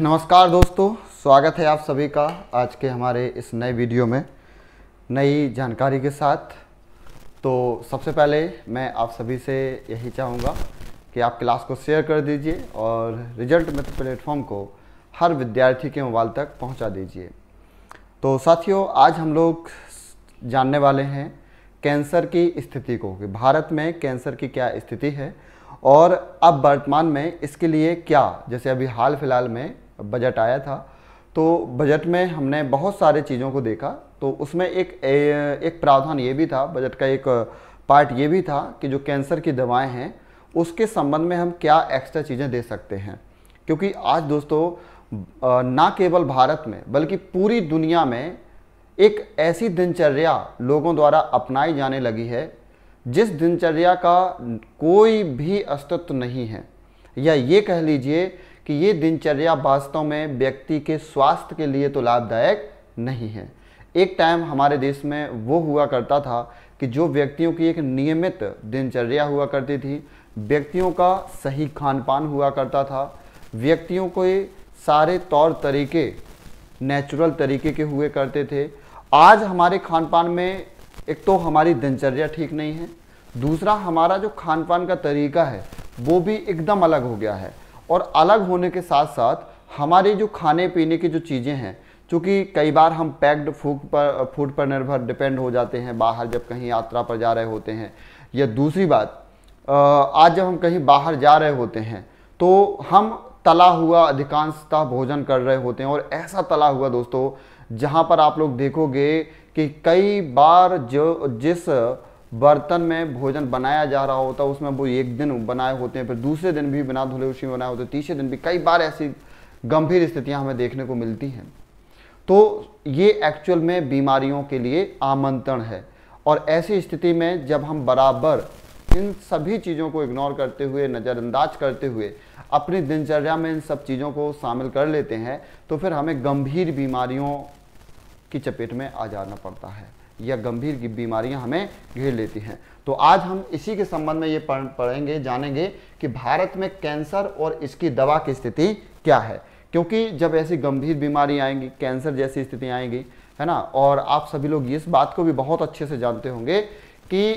नमस्कार दोस्तों स्वागत है आप सभी का आज के हमारे इस नए वीडियो में नई जानकारी के साथ तो सबसे पहले मैं आप सभी से यही चाहूँगा कि आप क्लास को शेयर कर दीजिए और रिजल्ट मित्र प्लेटफॉर्म को हर विद्यार्थी के मोबाइल तक पहुँचा दीजिए तो साथियों आज हम लोग जानने वाले हैं कैंसर की स्थिति को कि भारत में कैंसर की क्या स्थिति है और अब वर्तमान में इसके लिए क्या जैसे अभी हाल फिलहाल में बजट आया था तो बजट में हमने बहुत सारे चीज़ों को देखा तो उसमें एक ए, एक प्रावधान ये भी था बजट का एक पार्ट ये भी था कि जो कैंसर की दवाएं हैं उसके संबंध में हम क्या एक्स्ट्रा चीज़ें दे सकते हैं क्योंकि आज दोस्तों ना केवल भारत में बल्कि पूरी दुनिया में एक ऐसी दिनचर्या लोगों द्वारा अपनाई जाने लगी है जिस दिनचर्या का कोई भी अस्तित्व नहीं है या ये कह लीजिए कि ये दिनचर्या वास्तव में व्यक्ति के स्वास्थ्य के लिए तो लाभदायक नहीं है एक टाइम हमारे देश में वो हुआ करता था कि जो व्यक्तियों की एक नियमित दिनचर्या हुआ करती थी व्यक्तियों का सही खान पान हुआ करता था व्यक्तियों को सारे तौर तरीके नेचुरल तरीके के हुए करते थे आज हमारे खान पान में एक तो हमारी दिनचर्या ठीक नहीं है दूसरा हमारा जो खान पान का तरीका है वो भी एकदम अलग हो गया है और अलग होने के साथ साथ हमारे जो खाने पीने की जो चीज़ें हैं चूँकि कई बार हम पैक्ड फूड पर फूड पर निर्भर डिपेंड हो जाते हैं बाहर जब कहीं यात्रा पर जा रहे होते हैं या दूसरी बात आज जब हम कहीं बाहर जा रहे होते हैं तो हम तला हुआ अधिकांशतः भोजन कर रहे होते हैं और ऐसा तला हुआ दोस्तों जहाँ पर आप लोग देखोगे कि कई बार जो जिस बर्तन में भोजन बनाया जा रहा होता है उसमें वो एक दिन बनाए होते हैं फिर दूसरे दिन भी बिना धुले उसी में बनाए होते हैं तीसरे दिन भी कई बार ऐसी गंभीर स्थितियां हमें देखने को मिलती हैं तो ये एक्चुअल में बीमारियों के लिए आमंत्रण है और ऐसी स्थिति में जब हम बराबर इन सभी चीज़ों को इग्नोर करते हुए नज़रअंदाज करते हुए अपनी दिनचर्या में इन सब चीज़ों को शामिल कर लेते हैं तो फिर हमें गंभीर बीमारियों की चपेट में आ जाना पड़ता है या गंभीर बीमारियां हमें घेर लेती हैं तो आज हम इसी के संबंध में ये पढ़ेंगे जानेंगे कि भारत में कैंसर और इसकी दवा की स्थिति क्या है क्योंकि जब ऐसी गंभीर बीमारी आएंगी कैंसर जैसी स्थिति आएंगी है ना और आप सभी लोग इस बात को भी बहुत अच्छे से जानते होंगे कि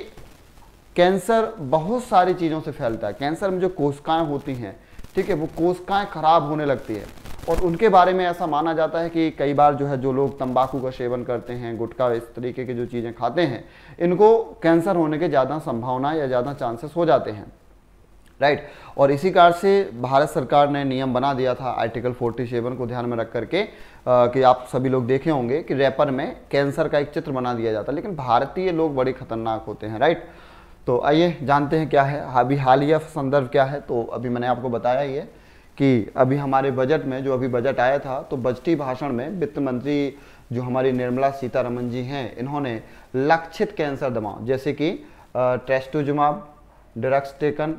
कैंसर बहुत सारी चीज़ों से फैलता है कैंसर में जो कोशिकाएं होती हैं ठीक है वो कोशिकाएं खराब होने लगती है और उनके बारे में ऐसा माना जाता है कि कई बार जो है जो लोग तंबाकू का सेवन करते हैं गुटखा इस तरीके की जो चीज़ें खाते हैं इनको कैंसर होने के ज़्यादा संभावना या ज़्यादा चांसेस हो जाते हैं राइट और इसी कारण से भारत सरकार ने नियम बना दिया था आर्टिकल 47 को ध्यान में रख करके कि आप सभी लोग देखे होंगे कि रेपर में कैंसर का एक चित्र बना दिया जाता है लेकिन भारतीय लोग बड़े खतरनाक होते हैं राइट तो आइए जानते हैं क्या है अभी हालिया संदर्भ क्या है तो अभी मैंने आपको बताया ये कि अभी हमारे बजट में जो अभी बजट आया था तो बजटी भाषण में वित्त मंत्री जो हमारी निर्मला सीतारमन जी हैं इन्होंने लक्षित कैंसर दवाओं जैसे कि ड्रग्स टेकन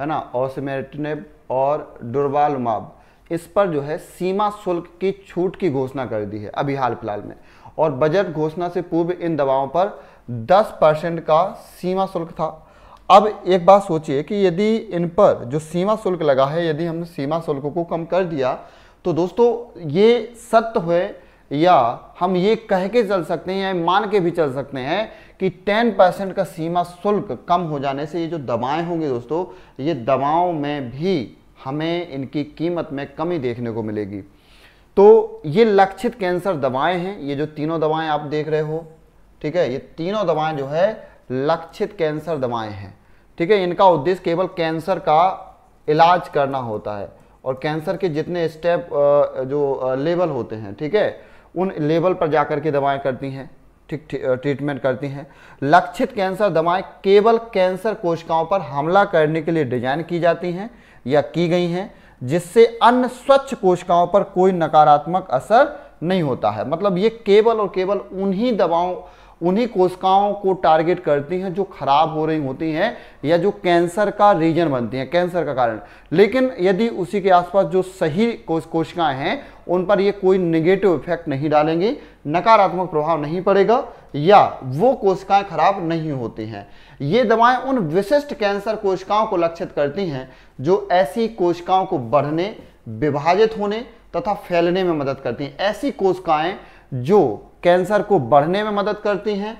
है ना ओसमेटनेब और डुरवालुमाब इस पर जो है सीमा शुल्क की छूट की घोषणा कर दी है अभी हाल फिलहाल में और बजट घोषणा से पूर्व इन दवाओं पर 10 परसेंट का सीमा शुल्क था अब एक बात सोचिए कि यदि इन पर जो सीमा शुल्क लगा है यदि हमने सीमा शुल्क को कम कर दिया तो दोस्तों ये सत्य है या हम ये कह के चल सकते हैं या मान के भी चल सकते हैं कि 10 परसेंट का सीमा शुल्क कम हो जाने से ये जो दवाएं होंगी दोस्तों ये दवाओं में भी हमें इनकी कीमत में कमी देखने को मिलेगी तो ये लक्षित कैंसर दवाएं हैं ये जो तीनों दवाएं आप देख रहे हो ठीक है ये तीनों दवाएं जो है लक्षित कैंसर दवाएं हैं ठीक है इनका उद्देश्य केवल कैंसर का इलाज करना होता है और कैंसर के जितने स्टेप जो लेवल होते हैं ठीक है उन लेवल पर जाकर के दवाएं करती हैं ठीक ट्रीटमेंट करती हैं लक्षित कैंसर दवाएं केवल कैंसर कोशिकाओं पर हमला करने के लिए डिजाइन की जाती हैं या की गई हैं जिससे अन्य स्वच्छ कोशिकाओं पर कोई नकारात्मक असर नहीं होता है मतलब ये केवल और केवल उन्हीं दवाओं उन्हीं कोशिकाओं को टारगेट करती हैं जो खराब हो रही होती हैं या जो कैंसर का रीजन बनती हैं कैंसर का कारण लेकिन यदि उसी के आसपास जो सही कोशिकाएं हैं उन पर ये कोई नेगेटिव इफेक्ट नहीं डालेंगे नकारात्मक प्रभाव नहीं पड़ेगा या वो कोशिकाएं खराब नहीं होती हैं ये दवाएं उन विशिष्ट कैंसर कोशिकाओं को लक्षित करती हैं जो ऐसी कोशिकाओं को बढ़ने विभाजित होने तथा फैलने में मदद करती हैं ऐसी कोशिकाएं जो कैंसर को बढ़ने में मदद करती हैं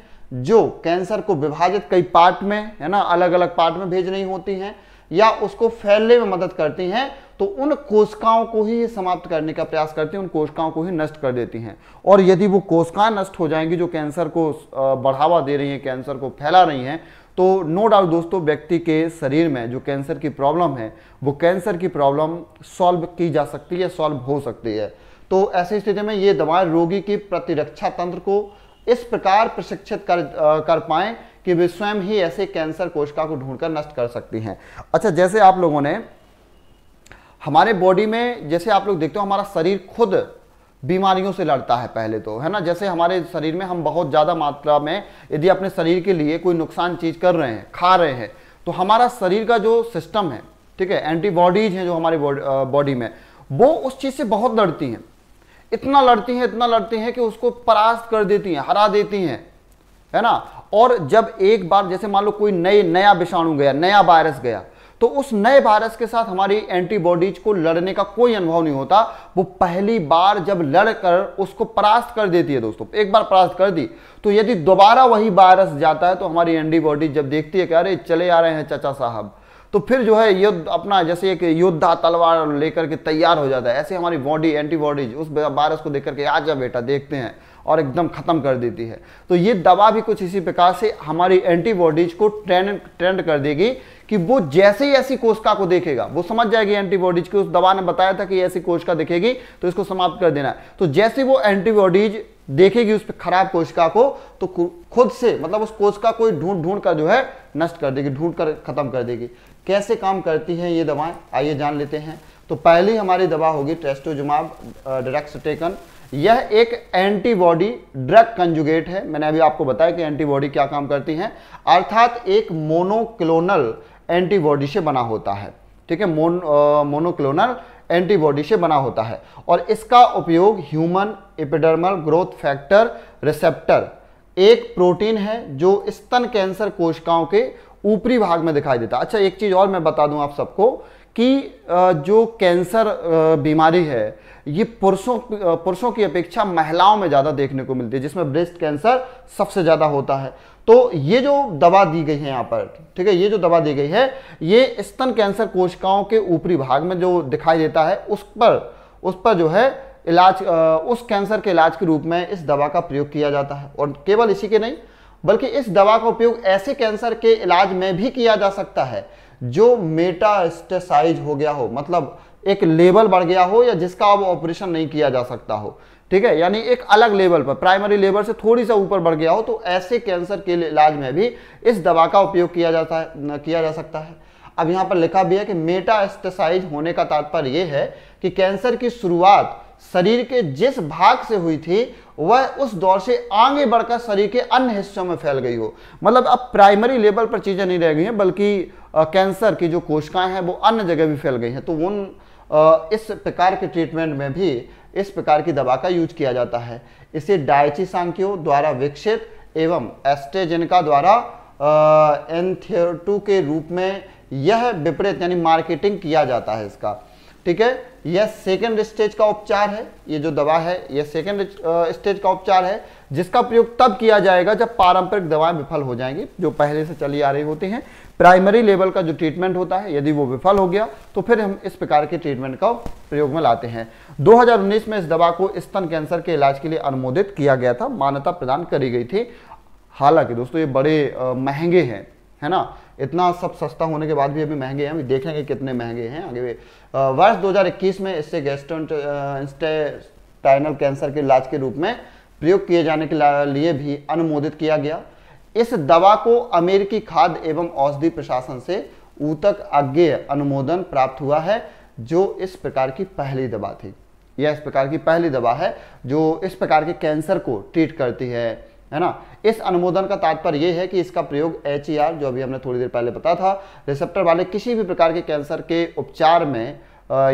जो कैंसर को विभाजित कई पार्ट में है ना अलग अलग पार्ट में भेज रही होती हैं या उसको फैलने में मदद करती हैं तो उन कोशिकाओं को ही समाप्त करने का प्रयास करती हैं उन कोशिकाओं को ही नष्ट कर देती हैं और यदि वो कोशिकाएं नष्ट हो जाएंगी जो कैंसर को बढ़ावा दे रही हैं कैंसर को फैला रही हैं तो नो डाउट दोस्तों व्यक्ति के शरीर में जो कैंसर की प्रॉब्लम है वो कैंसर की प्रॉब्लम सॉल्व की जा सकती है सॉल्व हो सकती है तो ऐसी स्थिति में ये दवाएं रोगी की प्रतिरक्षा तंत्र को इस प्रकार प्रशिक्षित कर कर पाए कि वे स्वयं ही ऐसे कैंसर कोशिका को ढूंढकर नष्ट कर सकती हैं अच्छा जैसे आप लोगों ने हमारे बॉडी में जैसे आप लोग देखते हो हमारा शरीर खुद बीमारियों से लड़ता है पहले तो है ना जैसे हमारे शरीर में हम बहुत ज़्यादा मात्रा में यदि अपने शरीर के लिए कोई नुकसान चीज़ कर रहे हैं खा रहे हैं तो हमारा शरीर का जो सिस्टम है ठीक है एंटीबॉडीज हैं जो हमारे बॉडी में वो उस चीज़ से बहुत लड़ती हैं इतना लड़ती हैं इतना लड़ती हैं कि उसको परास्त कर देती हैं हरा देती हैं है ना और जब एक बार जैसे मान लो कोई नए नया विषाणु गया नया वायरस गया तो उस नए वायरस के साथ हमारी एंटीबॉडीज को लड़ने का कोई अनुभव नहीं होता वो पहली बार जब लड़कर उसको परास्त कर देती है दोस्तों एक बार परास्त कर दी तो यदि दोबारा वही वायरस जाता है तो हमारी एंटीबॉडीज जब देखती है कि अरे चले आ रहे हैं चाचा साहब तो फिर जो है युद्ध अपना जैसे एक योद्धा तलवार लेकर के तैयार हो जाता है ऐसे हमारी बॉडी एंटीबॉडीज उस वायरस को देख करके आ जा बेटा देखते हैं और एकदम ख़त्म कर देती है तो ये दवा भी कुछ इसी प्रकार से हमारी एंटीबॉडीज को ट्रेंड ट्रेंड कर देगी कि वो जैसे ही ऐसी कोशिका को देखेगा वो समझ जाएगी एंटीबॉडीज की उस दवा ने बताया था कि ऐसी कोशिका देखेगी तो इसको समाप्त कर देना है तो जैसे वो एंटीबॉडीज देखेगी उस पर खराब कोशिका को तो खुद से मतलब उस कोशिका को ढूंढ ढूंढ कर जो है नष्ट कर देगी ढूंढ कर खत्म कर देगी कैसे काम करती हैं ये दवाएं आइए जान लेते हैं तो पहली हमारी दवा होगी टेस्टोजुमाब ड्रक्सटेकन यह एक एंटीबॉडी ड्रग कंजुगेट है मैंने अभी आपको बताया कि एंटीबॉडी क्या काम करती हैं अर्थात एक मोनोक्लोनल एंटीबॉडी से बना होता है ठीक है मोन मोनोक्लोनल एंटीबॉडी से बना होता है और इसका उपयोग human epidermal growth factor receptor एक प्रोटीन है जो स्तन कैंसर कोशिकाओं के ऊपरी भाग में दिखाई देता है अच्छा एक चीज़ और मैं बता दूं आप सबको कि जो कैंसर बीमारी है ये पुरुषों पुरुषों की अपेक्षा महिलाओं में ज़्यादा देखने को मिलती है जिसमें ब्रेस्ट कैंसर सबसे ज़्यादा होता है तो ये जो दवा दी गई है यहाँ पर ठीक है ये जो दवा दी गई है ये स्तन कैंसर कोशिकाओं के ऊपरी भाग में जो दिखाई देता है उस पर उस पर जो है इलाज उस कैंसर के इलाज के रूप में इस दवा का प्रयोग किया जाता है और केवल इसी के नहीं बल्कि इस दवा का उपयोग ऐसे कैंसर के इलाज में भी किया जा सकता है जो मेटास्टेसाइज हो गया हो मतलब एक लेवल बढ़ गया हो या जिसका अब ऑपरेशन नहीं किया जा सकता हो ठीक है यानी एक अलग लेवल पर प्राइमरी लेवल से थोड़ी सा ऊपर बढ़ गया हो तो ऐसे कैंसर के इलाज में भी इस दवा का उपयोग किया जाता है किया जा सकता है अब यहाँ पर लिखा भी है कि मेटास्टेसाइज होने का तात्पर्य यह है कि कैंसर की शुरुआत शरीर के जिस भाग से हुई थी वह उस दौर से आगे बढ़कर शरीर के अन्य हिस्सों में फैल गई हो मतलब अब प्राइमरी लेवल पर चीज़ें नहीं रह गई हैं बल्कि कैंसर की जो कोशिकाएं हैं वो अन्य जगह भी फैल गई हैं तो उन इस प्रकार के ट्रीटमेंट में भी इस प्रकार की दवा का यूज किया जाता है इसे डायची सांख्यो द्वारा विकसित एवं एस्टेजेनिका द्वारा एंथियोटू के रूप में यह विपरीत यानी मार्केटिंग किया जाता है इसका ठीक है यह सेकेंड स्टेज का उपचार है ये जो दवा है यह सेकेंड स्टेज का उपचार है जिसका प्रयोग तब किया जाएगा जब पारंपरिक दवाएं विफल हो जाएंगी जो पहले से चली आ रही होती हैं प्राइमरी लेवल का जो ट्रीटमेंट होता है यदि वो विफल हो गया तो फिर हम इस प्रकार के ट्रीटमेंट का प्रयोग में लाते हैं 2019 में इस दवा को स्तन कैंसर के इलाज के लिए अनुमोदित किया गया था मान्यता प्रदान करी गई थी हालांकि दोस्तों ये बड़े महंगे हैं है ना इतना सब सस्ता होने के बाद भी अभी महंगे हैं अभी देखेंगे कितने महंगे हैं आगे वर्ष 2021 में इससे गेस्टोन कैंसर के इलाज के रूप में प्रयोग किए जाने के लिए भी अनुमोदित किया गया इस दवा को अमेरिकी खाद्य एवं औषधि प्रशासन से ऊतक अज्ञेय अनुमोदन प्राप्त हुआ है जो इस प्रकार की पहली दवा थी यह इस प्रकार की पहली दवा है जो इस प्रकार के कैंसर को ट्रीट करती है है ना इस अनुमोदन का तात्पर्य यह है कि इसका प्रयोग एच जो अभी हमने थोड़ी देर पहले बताया था रिसेप्टर वाले किसी भी प्रकार के कैंसर के उपचार में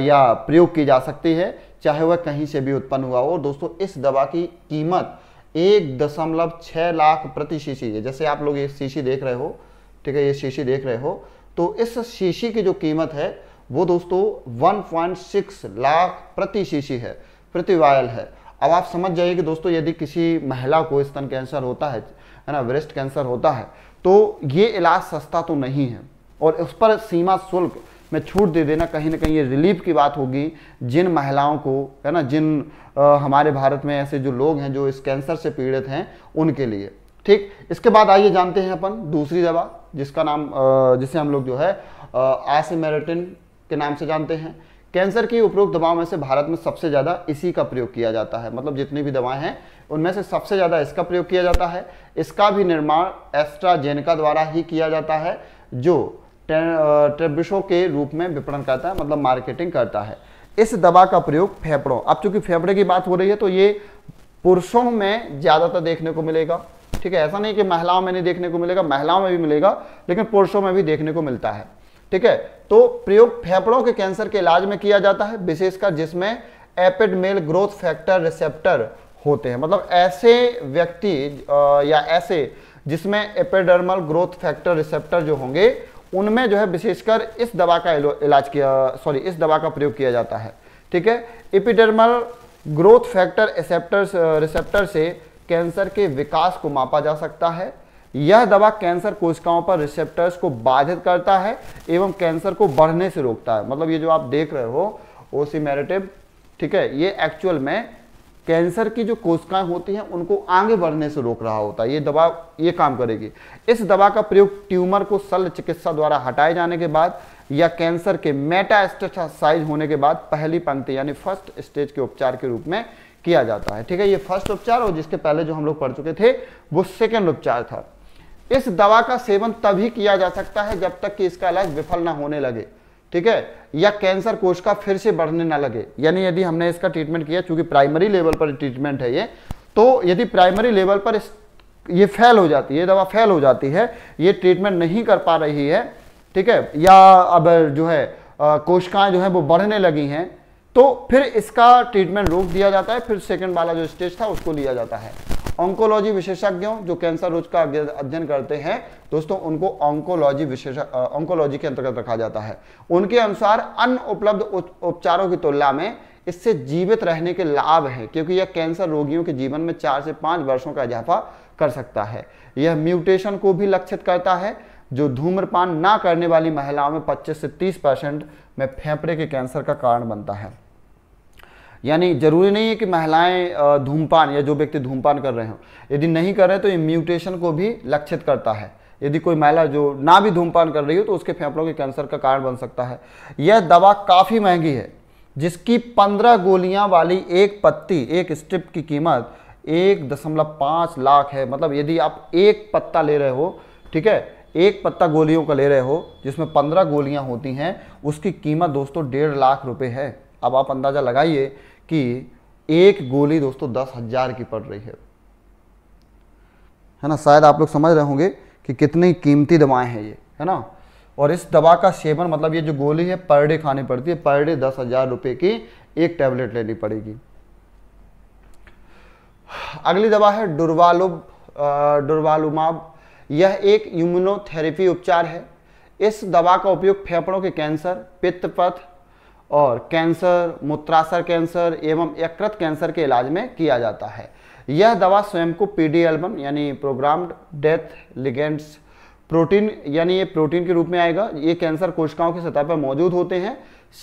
या प्रयोग की जा सकती है चाहे वह कहीं से भी उत्पन्न हुआ हो दोस्तों इस दवा की कीमत एक दशमलव छः लाख प्रति शीशी है जैसे आप लोग ये शीशी देख रहे हो ठीक है ये शीशी देख रहे हो तो इस शीशी की जो कीमत है वो दोस्तों 1.6 लाख प्रति शीशी है प्रति वायल है अब आप समझ जाइए कि दोस्तों यदि किसी महिला को स्तन कैंसर होता है है ना ब्रेस्ट कैंसर होता है तो ये इलाज सस्ता तो नहीं है और उस पर सीमा शुल्क में छूट दे देना कहीं ना कहीं ये रिलीफ की बात होगी जिन महिलाओं को है ना जिन आ, हमारे भारत में ऐसे जो लोग हैं जो इस कैंसर से पीड़ित हैं उनके लिए ठीक इसके बाद आइए जानते हैं अपन दूसरी दवा जिसका नाम जिसे हम लोग जो है आसिमेरेटिन के नाम से जानते हैं कैंसर की उपरोक्त दवाओं में से भारत में सबसे ज़्यादा इसी का प्रयोग किया जाता है मतलब जितनी भी दवाएं हैं उनमें से सबसे ज़्यादा इसका प्रयोग किया जाता है इसका भी निर्माण एस्ट्राजेनिका द्वारा ही किया जाता है जो ट्रेबिशो के रूप में विपणन करता है मतलब मार्केटिंग करता है इस दवा का प्रयोग फेफड़ों अब चूंकि फेफड़े की बात हो रही है तो ये पुरुषों में ज़्यादातर देखने को मिलेगा ठीक है ऐसा नहीं कि महिलाओं में नहीं देखने को मिलेगा महिलाओं में भी मिलेगा लेकिन पुरुषों में भी देखने को मिलता है ठीक है तो प्रयोग फेफड़ों के कैंसर के इलाज में किया जाता है विशेषकर जिसमें एपिडमेल ग्रोथ फैक्टर रिसेप्टर होते हैं मतलब ऐसे व्यक्ति या ऐसे जिसमें एपिडर्मल ग्रोथ फैक्टर रिसेप्टर जो होंगे उनमें जो है विशेषकर इस दवा का इलाज किया सॉरी इस दवा का प्रयोग किया जाता है ठीक है epidermal growth factor receptor receptor से कैंसर के विकास को मापा जा सकता है यह दवा कैंसर कोशिकाओं पर रिसेप्टर्स को बाधित करता है एवं कैंसर को बढ़ने से रोकता है मतलब ये जो आप देख रहे हो ओसीमेरेटिव ठीक है ये एक्चुअल में कैंसर की जो कोशिकाएं होती हैं उनको आगे बढ़ने से रोक रहा होता है ये दवा ये काम करेगी इस दवा का प्रयोग ट्यूमर को शल्य चिकित्सा द्वारा हटाए जाने के बाद या कैंसर के मेटास्टेसाइज होने के बाद पहली पंक्ति यानी फर्स्ट स्टेज के उपचार के रूप में किया जाता है ठीक है ये फर्स्ट उपचार और जिसके पहले जो हम लोग पढ़ चुके थे वो सेकेंड उपचार था इस दवा का सेवन तभी किया जा सकता है जब तक कि इसका इलाज विफल ना होने लगे ठीक है या कैंसर कोश का फिर से बढ़ने ना लगे यानी यदि हमने इसका ट्रीटमेंट किया चूंकि प्राइमरी लेवल पर ट्रीटमेंट है ये तो यदि प्राइमरी लेवल पर इस ये फेल हो जाती है दवा फेल हो जाती है ये ट्रीटमेंट नहीं कर पा रही है ठीक है या अब जो है कोशिकाएं जो है वो बढ़ने लगी हैं तो फिर इसका ट्रीटमेंट रोक दिया जाता है फिर सेकेंड वाला जो स्टेज था उसको लिया जाता है ऑन्कोलॉजी विशेषज्ञों जो कैंसर रोज का अध्ययन करते हैं दोस्तों उनको ऑन्कोलॉजी विशेष ऑन्कोलॉजी के अंतर्गत रखा जाता है उनके अनुसार अन्य उपलब्ध उपचारों की तुलना में इससे जीवित रहने के लाभ हैं क्योंकि यह कैंसर रोगियों के जीवन में चार से पाँच वर्षों का इजाफा कर सकता है यह म्यूटेशन को भी लक्षित करता है जो धूम्रपान ना करने वाली महिलाओं में पच्चीस से तीस परसेंट में फेफड़े के कैंसर का कारण बनता है यानी जरूरी नहीं है कि महिलाएं धूमपान या जो व्यक्ति धूमपान कर रहे हो यदि नहीं कर रहे तो ये म्यूटेशन को भी लक्षित करता है यदि कोई महिला जो ना भी धूमपान कर रही हो तो उसके फेफड़ों के कैंसर का कारण बन सकता है यह दवा काफ़ी महंगी है जिसकी पंद्रह गोलियां वाली एक पत्ती एक स्ट्रिप की कीमत एक दशमलव पाँच लाख है मतलब यदि आप एक पत्ता ले रहे हो ठीक है एक पत्ता गोलियों का ले रहे हो जिसमें पंद्रह गोलियां होती हैं उसकी कीमत दोस्तों डेढ़ लाख रुपए है अब आप अंदाज़ा लगाइए कि एक गोली दोस्तों दस हजार की पड़ रही है है ना शायद आप लोग समझ रहे होंगे कि कितनी कीमती दवाएं हैं ये है ना और इस दवा का सेवन मतलब ये जो गोली है पर डे खानी पड़ती है पर डे दस हजार रुपए की एक टैबलेट लेनी पड़ेगी अगली दवा है डुरवालुब डुरवालुमाब यह एक इम्यूनोथेरेपी उपचार है इस दवा का उपयोग फेफड़ों के कैंसर पित्तपथ और कैंसर मूत्राशय कैंसर एवं यकृत कैंसर के इलाज में किया जाता है यह दवा स्वयं को पी डी एल्बम यानी प्रोग्राम्ड डेथ लिगेंड्स प्रोटीन यानी ये प्रोटीन के रूप में आएगा ये कैंसर कोशिकाओं की सतह पर मौजूद होते हैं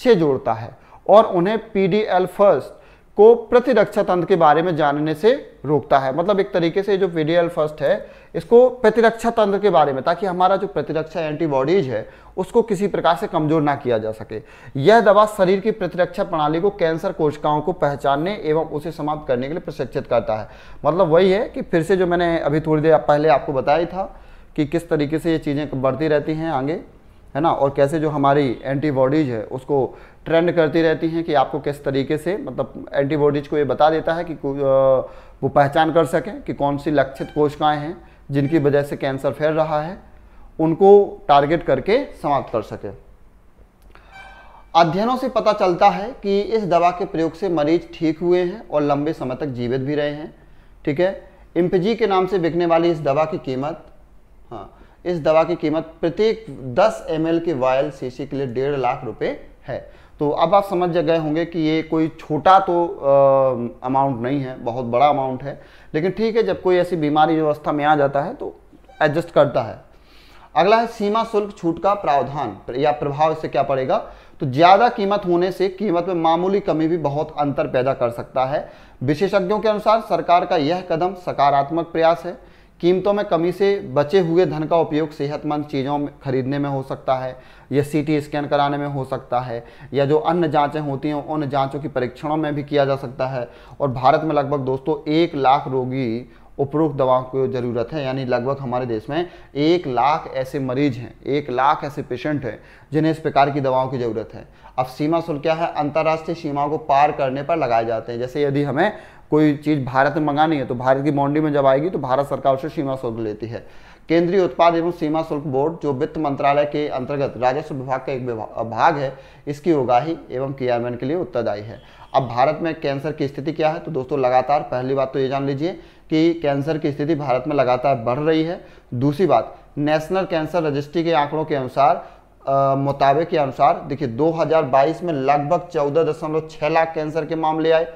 से जोड़ता है और उन्हें पी डी एल फर्स्ट को प्रतिरक्षा तंत्र के बारे में जानने से रोकता है मतलब एक तरीके से जो वीडियल फर्स्ट है इसको प्रतिरक्षा तंत्र के बारे में ताकि हमारा जो प्रतिरक्षा एंटीबॉडीज है उसको किसी प्रकार से कमजोर ना किया जा सके यह दवा शरीर की प्रतिरक्षा प्रणाली को कैंसर कोशिकाओं को पहचानने एवं उसे समाप्त करने के लिए प्रशिक्षित करता है मतलब वही है कि फिर से जो मैंने अभी थोड़ी देर पहले आपको बताया था कि किस तरीके से ये चीज़ें बढ़ती रहती हैं आगे है ना और कैसे जो हमारी एंटीबॉडीज़ है उसको ट्रेंड करती रहती हैं कि आपको किस तरीके से मतलब एंटीबॉडीज़ को ये बता देता है कि वो पहचान कर सकें कि कौन सी लक्षित कोशिकाएँ हैं जिनकी वजह से कैंसर फैल रहा है उनको टारगेट करके समाप्त कर सके अध्ययनों से पता चलता है कि इस दवा के प्रयोग से मरीज ठीक हुए हैं और लंबे समय तक जीवित भी रहे हैं ठीक है इम्पजी के नाम से बिकने वाली इस दवा की कीमत हाँ इस दवा की कीमत प्रत्येक 10 एम के वायल सीसी के लिए डेढ़ लाख रुपए है तो अब आप समझ गए होंगे कि ये कोई छोटा तो अमाउंट नहीं है बहुत बड़ा अमाउंट है लेकिन ठीक है जब कोई ऐसी बीमारी व्यवस्था में आ जाता है तो एडजस्ट करता है अगला है सीमा शुल्क छूट का प्रावधान या प्रभाव इससे क्या पड़ेगा तो ज़्यादा कीमत होने से कीमत में मामूली कमी भी बहुत अंतर पैदा कर सकता है विशेषज्ञों के अनुसार सरकार का यह कदम सकारात्मक प्रयास है कीमतों में कमी से बचे हुए धन का उपयोग सेहतमंद चीज़ों में खरीदने में हो सकता है या सीटी स्कैन कराने में हो सकता है या जो अन्य जांचें होती हैं उन जांचों की परीक्षणों में भी किया जा सकता है और भारत में लगभग दोस्तों एक लाख रोगी उपरोक्त दवाओं की ज़रूरत है यानी लगभग हमारे देश में एक लाख ऐसे मरीज हैं एक लाख ऐसे पेशेंट हैं जिन्हें इस प्रकार की दवाओं की ज़रूरत है अब सीमा शुल्क क्या है अंतर्राष्ट्रीय सीमाओं को पार करने पर लगाए जाते हैं जैसे यदि हमें कोई चीज़ भारत में मंगानी है तो भारत की बाउंड्री में जब आएगी तो भारत सरकार उसे सीमा शुल्क लेती है केंद्रीय उत्पाद एवं सीमा शुल्क बोर्ड जो वित्त मंत्रालय के अंतर्गत राजस्व विभाग का एक भाग है इसकी उगाही एवं क्रियान्वयन के लिए उत्तरदायी है अब भारत में कैंसर की स्थिति क्या है तो दोस्तों लगातार पहली बात तो ये जान लीजिए कि कैंसर की स्थिति भारत में लगातार बढ़ रही है दूसरी बात नेशनल कैंसर रजिस्ट्री के आंकड़ों के अनुसार मुताबिक के अनुसार देखिए 2022 में लगभग 14.6 लाख कैंसर के मामले आए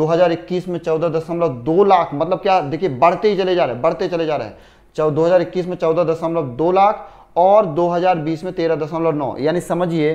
2021 में 14.2 लाख मतलब क्या देखिए बढ़ते ही चले जा रहे हैं बढ़ते चले जा रहे हैं 2021 में 14.2 लाख और 2020 में तेरह दशमलव नौ यानी समझिए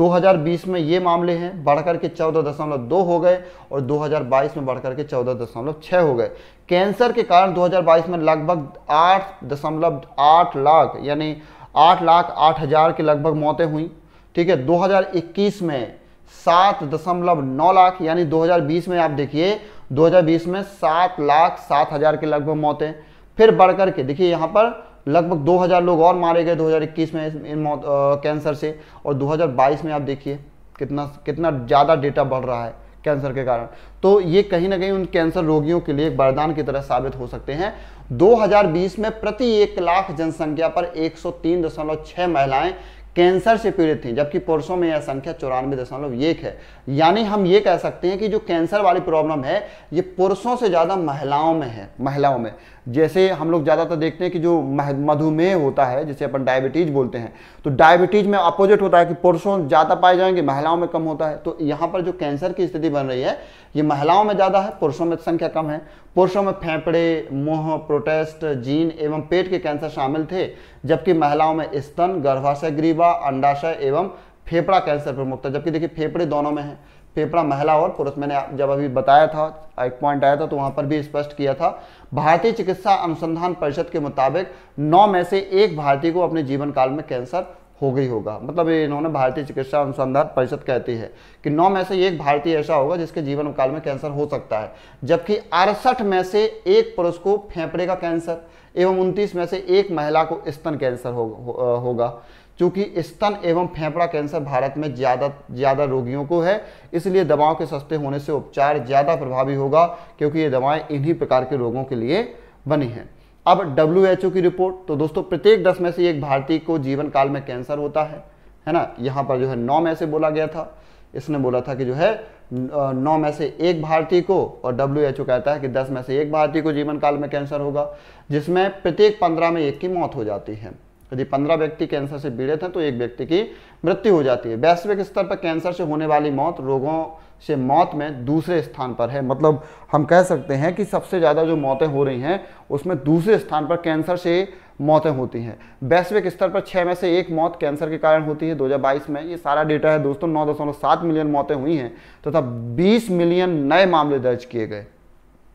2020 में ये मामले हैं बढ़कर के चौदह दशमलव दो हो गए और 2022 में बढ़कर के चौदह दशमलव छः हो गए कैंसर के कारण 2022 में लगभग आठ दशमलव आठ लाख यानी आठ लाख आठ हजार के लगभग मौतें हुई ठीक है 2021 में सात दशमलव नौ लाख यानी 2020 में आप देखिए 2020 में सात लाख सात हजार के लगभग मौतें फिर बढ़कर के देखिए यहाँ पर लगभग 2000 लोग और मारे गए 2021 में इन मौत कैंसर से और 2022 में आप देखिए कितना कितना ज़्यादा डेटा बढ़ रहा है कैंसर के कारण तो ये कहीं ना कहीं उन कैंसर रोगियों के लिए एक वरदान की तरह साबित हो सकते हैं 2020 में प्रति एक लाख जनसंख्या पर एक महिलाएं कैंसर से पीड़ित थी जबकि पुरुषों में यह संख्या चौरानवे दशमलव एक है यानी हम ये कह सकते हैं कि जो कैंसर वाली प्रॉब्लम है ये पुरुषों से ज़्यादा महिलाओं में है महिलाओं में जैसे हम लोग ज़्यादातर देखते हैं कि जो मधुमेह होता है जिसे अपन डायबिटीज़ बोलते हैं तो डायबिटीज़ में अपोजिट होता है कि पुरुषों ज़्यादा पाए जाएंगे महिलाओं में कम होता है तो यहाँ पर जो कैंसर की स्थिति बन रही है ये महिलाओं में ज़्यादा है पुरुषों में संख्या कम है पुरुषों में फेफड़े मुंह प्रोटेस्ट जीन एवं पेट के कैंसर शामिल थे जबकि महिलाओं में स्तन गर्भाशय ग्रीव जीवा अंडाशय एवं फेफड़ा कैंसर पर मुक्त है जबकि देखिए फेफड़े दोनों में है फेफड़ा महिला और पुरुष मैंने जब अभी बताया था एक पॉइंट आया था तो वहां पर भी स्पष्ट किया था भारतीय चिकित्सा अनुसंधान परिषद के मुताबिक नौ में से एक भारतीय को अपने जीवन काल में कैंसर हो गई होगा मतलब ये इन्होंने भारतीय चिकित्सा अनुसंधान परिषद कहती है कि नौ में से एक भारतीय ऐसा होगा जिसके जीवन काल में कैंसर हो सकता है जबकि अड़सठ में से एक पुरुष को फेफड़े का कैंसर एवं उनतीस में से एक महिला को स्तन कैंसर होगा हो, हो, चूंकि स्तन एवं फेफड़ा कैंसर भारत में ज़्यादा ज़्यादा रोगियों को है इसलिए दवाओं के सस्ते होने से उपचार ज़्यादा प्रभावी होगा क्योंकि ये दवाएं इन्हीं प्रकार के रोगों के लिए बनी हैं अब डब्ल्यू की रिपोर्ट तो दोस्तों प्रत्येक दस में से एक भारतीय को जीवन काल में कैंसर होता है है ना यहाँ पर जो है नौ में से बोला गया था इसने बोला था कि जो है नौ में से एक भारतीय को और डब्ल्यू एच ओ कहता है कि दस में से एक भारतीय को जीवन काल में कैंसर होगा जिसमें प्रत्येक पंद्रह में एक की मौत हो जाती है यदि पंद्रह व्यक्ति कैंसर से पीड़ित हैं तो एक व्यक्ति की मृत्यु हो जाती है वैश्विक स्तर पर कैंसर से होने वाली मौत रोगों से मौत में दूसरे स्थान पर है मतलब हम कह सकते हैं कि सबसे ज़्यादा जो मौतें हो रही हैं उसमें दूसरे स्थान पर कैंसर से मौतें होती हैं वैश्विक स्तर पर छः में से एक मौत कैंसर के कारण होती है 2022 में ये सारा डेटा है दोस्तों 9.7 मिलियन मौतें हुई हैं तथा तो 20 मिलियन नए मामले दर्ज किए गए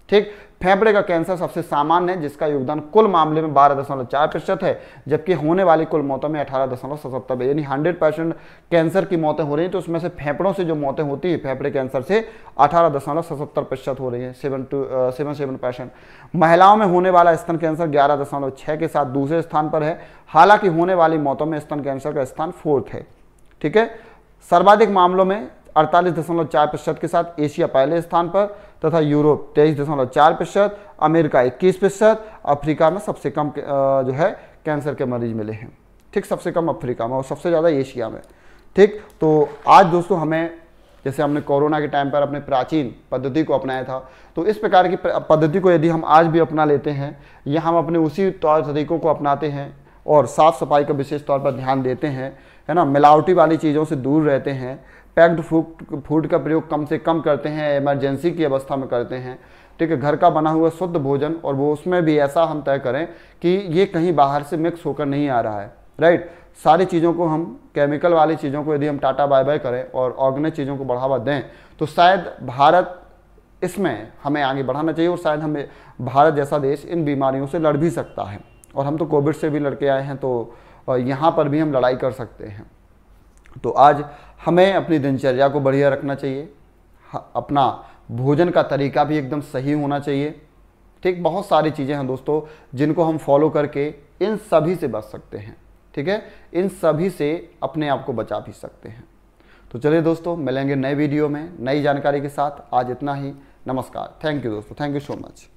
ठीक फेफड़े का कैंसर सबसे सामान्य है जिसका योगदान कुल मामले में बारह दशमलव चार प्रतिशत है जबकि होने वाली कुल मौतों में अठारह दशमलव सतहत्तर यानी हंड्रेड परसेंट कैंसर की मौतें हो रही हैं तो उसमें से फेफड़ों से जो मौतें होती है फेफड़े कैंसर से अठारह दशमलव सतहत्तर प्रतिशत हो रही है seven two seven seven percent महिलाओं में होने वाला स्तन कैंसर ग्यारह दशमलव छः के साथ दूसरे स्थान पर है हालांकि होने वाली मौतों में स्तन कैंसर का स्थान फोर्थ है ठीक है सर्वाधिक मामलों में अड़तालीस दशमलव चार प्रतिशत के साथ एशिया पहले स्थान पर तथा यूरोप तेईस दशमलव चार प्रतिशत अमेरिका इक्कीस प्रतिशत अफ्रीका में सबसे कम जो है कैंसर के मरीज मिले हैं ठीक सबसे कम अफ्रीका में और सबसे ज़्यादा एशिया में ठीक तो आज दोस्तों हमें जैसे हमने कोरोना के टाइम पर अपने प्राचीन पद्धति को अपनाया था तो इस प्रकार की पद्धति को यदि हम आज भी अपना लेते हैं या हम अपने उसी तौर तरीकों को अपनाते हैं और साफ़ सफाई का विशेष तौर पर ध्यान देते हैं है ना मिलावटी वाली चीज़ों से दूर रहते हैं पैक्ड फूड फूड का प्रयोग कम से कम करते हैं इमरजेंसी की अवस्था में करते हैं ठीक है घर का बना हुआ शुद्ध भोजन और वो उसमें भी ऐसा हम तय करें कि ये कहीं बाहर से मिक्स होकर नहीं आ रहा है राइट सारी चीज़ों को हम केमिकल वाली चीज़ों को यदि हम टाटा बाय बाय करें और ऑर्गेनिक चीज़ों को बढ़ावा दें तो शायद भारत इसमें हमें आगे बढ़ाना चाहिए और शायद हमें भारत जैसा देश इन बीमारियों से लड़ भी सकता है और हम तो कोविड से भी लड़के आए हैं तो यहाँ पर भी हम लड़ाई कर सकते हैं तो आज हमें अपनी दिनचर्या को बढ़िया रखना चाहिए अपना भोजन का तरीका भी एकदम सही होना चाहिए ठीक बहुत सारी चीज़ें हैं दोस्तों जिनको हम फॉलो करके इन सभी से बच सकते हैं ठीक है इन सभी से अपने आप को बचा भी सकते हैं तो चलिए दोस्तों मिलेंगे नए वीडियो में नई जानकारी के साथ आज इतना ही नमस्कार थैंक यू दोस्तों थैंक यू सो मच